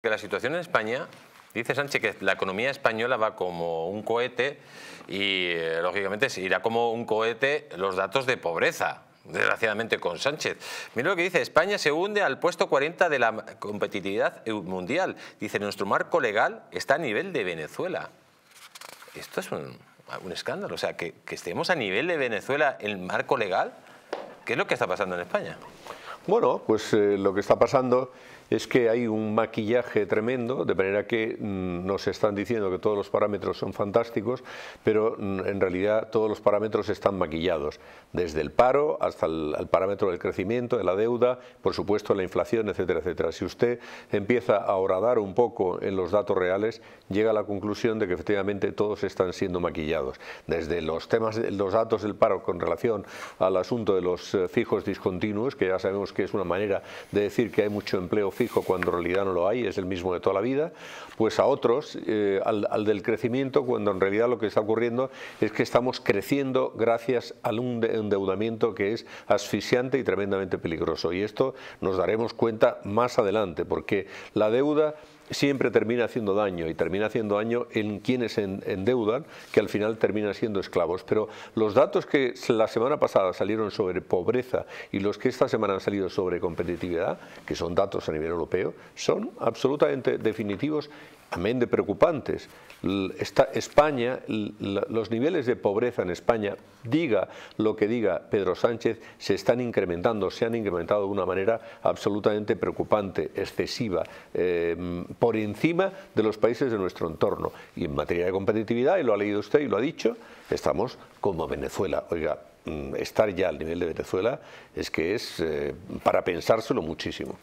Que la situación en España, dice Sánchez que la economía española va como un cohete y eh, lógicamente se irá como un cohete los datos de pobreza desgraciadamente con Sánchez. Mira lo que dice, España se hunde al puesto 40 de la competitividad mundial. Dice, nuestro marco legal está a nivel de Venezuela. Esto es un, escándalo, o sea, que, estemos a nivel de Venezuela el marco legal. ¿Qué es lo que está pasando en España? Bueno, pues eh, lo que está pasando es que hay un maquillaje tremendo, de manera que mm, nos están diciendo que todos los parámetros son fantásticos, pero mm, en realidad todos los parámetros están maquillados, desde el paro hasta el, parámetro del crecimiento, de la deuda, por supuesto la inflación, etcétera, etcétera. Si usted empieza a horadar un poco en los datos reales, llega a la conclusión de que efectivamente todos están siendo maquillados, desde los temas, los datos del paro con relación al asunto de los eh, fijos discontinuos, que ya sabemos que es una manera de decir que hay mucho empleo fijo cuando en realidad no lo hay, es el mismo de toda la vida, pues a otros, eh, al, al, del crecimiento, cuando en realidad lo que está ocurriendo es que estamos creciendo gracias a un endeudamiento que es asfixiante y tremendamente peligroso. Y esto nos daremos cuenta más adelante, porque la deuda siempre termina haciendo daño y termina haciendo daño en quienes endeudan, que al final terminan siendo esclavos. Pero los datos que la semana pasada salieron sobre pobreza y los que esta semana han salido sobre competitividad, que son datos a nivel europeo, son absolutamente definitivos amén de preocupantes, España, los niveles de pobreza en España, diga lo que diga Pedro Sánchez, se están incrementando, se han incrementado de una manera absolutamente preocupante, excesiva, em, por encima de los países de nuestro entorno. Y en materia de competitividad, y lo ha leído usted y lo ha dicho, estamos como Venezuela. Oiga, mm, estar ya al nivel de Venezuela es que es eh, para pensárselo muchísimo.